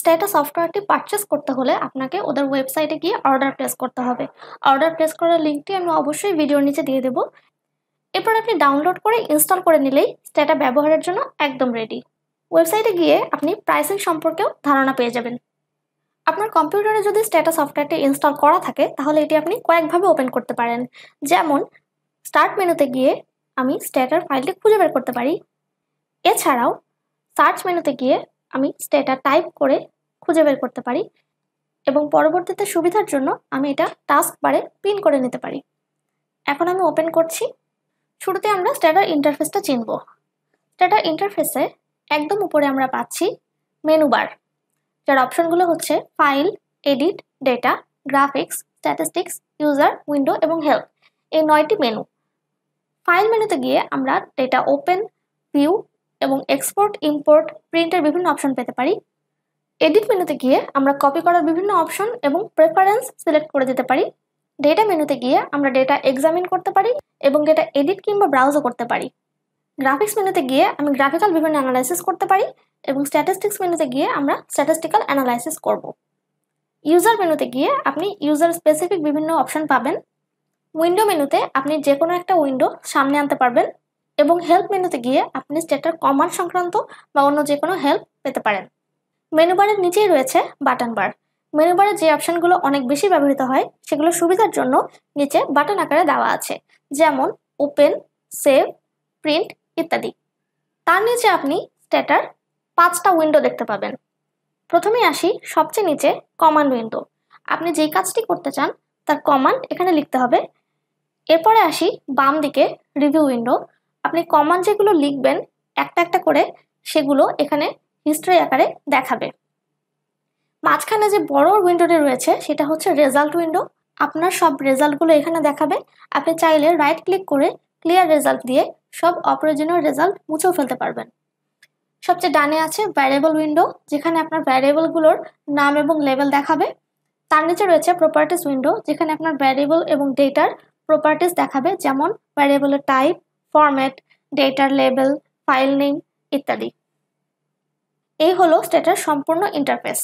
strata সফটওয়্যারটি purchase করতে হলে আপনাকে ওদের ওয়েবসাইটে গিয়ে অর্ডার প্লেস করতে হবে অর্ডার প্লেস করার লিঙ্কটি আমি অবশ্যই ভিডিওর নিচে দিয়ে দেবো এরপর আপনি ডাউনলোড করে ইনস্টল করে নিলেই স্ট্যাটা ব্যবহারের জন্য একদম রেডি ওয়েবসাইটে গিয়ে আপনি প্রাইসিং সম্পর্কেও ধারণা পেয়ে যাবেন আপনার কম্পিউটারে যদি স্ট্যাটা সফটওয়্যারটি ইনস্টল করা থাকে তাহলে এটি আপনি কয়েকভাবে ওপেন করতে পারেন যেমন স্টার্ট মেনুতে গিয়ে আমি স্ট্যাটার ফাইলটি খুঁজে বের করতে পারি এছাড়াও সার্চ মেনুতে গিয়ে আমি স্টেটা টাইপ করে খুঁজে বের করতে পারি এবং পরবর্তীতে সুবিধার জন্য আমি এটা টাস্ক বারে পিন করে নিতে পারি এখন আমি ওপেন করছি শুরুতে আমরা স্ট্যাটার ইন্টারফেসটা চিনব স্ট্যাটার ইন্টারফেসে একদম উপরে আমরা পাচ্ছি মেনু বার যার অপশনগুলো হচ্ছে file edit data graphics statistics user window এবং হেল্প এই নয়টি মেনু ফাইল মেনুতে গিয়ে আমরা ডেটা ওপেন ভিউ এবং এক্সপোর্ট ইম্পোর্ট প্রিন্টের বিভিন্ন অপশন পেতে পারি এডিট মেনুতে গিয়ে আমরা কপি করার বিভিন্ন অপশন এবং প্রেফারেন্স সিলেক্ট করে দিতে পারি ডেটা মেনুতে গিয়ে আমরা ডেটা এক্সামিন করতে পারি এবং ডেটা এডিট কিংবা ব্রাউজও করতে পারি গ্রাফিক্স মেনুতে গিয়ে আমি গ্রাফিক্যাল বিভিন্ন অ্যানালাইসিস করতে পারি এবং স্ট্যাটিস্টিক্স মেনুতে গিয়ে আমরা স্ট্যাটিস্টিক্যাল অ্যানালাইসিস করব ইউজার মেনুতে গিয়ে আপনি ইউজার স্পেসিফিক বিভিন্ন অপশন পাবেন উইন্ডো মেনুতে আপনি যে কোনো একটা উইন্ডো সামনে আনতে পারবেন এবং হেল্প মেনুতে গিয়ে আপনি স্টেটার কমান্ড সংক্রান্ত বা অন্য যে কোনো হেল্প পেতে পারেন মেনু বারের নিচেই রয়েছে বাটন বার মেনু বারে যে অপশানগুলো অনেক বেশি ব্যবহৃত হয় সেগুলো সুবিধার জন্য নিচে বাটন আকারে দেওয়া আছে যেমন ওপেন সেভ প্রিন্ট ইত্যাদি তার নিচে আপনি স্ট্যাটার পাঁচটা উইন্ডো দেখতে পাবেন প্রথমে আসি সবচেয়ে নিচে কমান্ড উইন্ডো আপনি যেই কাজটি করতে চান তার কমান্ড এখানে লিখতে হবে এরপরে আসি বাম দিকে রিভিউ উইন্ডো আপনি কমান যেগুলো লিখবেন একটা একটা করে সেগুলো এখানে হিস্ট্রি আকারে দেখাবে মাঝখানে যে বড় উইন্ডোটি রয়েছে সেটা হচ্ছে রেজাল্ট উইন্ডো আপনার সব রেজাল্টগুলো এখানে দেখাবে আপনি চাইলে রাইট ক্লিক করে ক্লিয়ার রেজাল্ট দিয়ে সব অপ্রয়োজনীয় রেজাল্ট মুছেও ফেলতে পারবেন সবচেয়ে ডানে আছে ভ্যারিয়েবল উইন্ডো যেখানে আপনার ভ্যারিয়েবলগুলোর নাম এবং লেভেল দেখাবে তার নিচে রয়েছে প্রপার্টিস উইন্ডো যেখানে আপনার ভ্যারিয়েবল এবং ডেটার প্রপার্টিস দেখাবে যেমন ভ্যারিয়েবলের টাইপ ফরম্যাট ডেটার লেবেল ফাইল নেম ইত্যাদি এই হলো স্টেটার সম্পূর্ণ ইন্টারফেস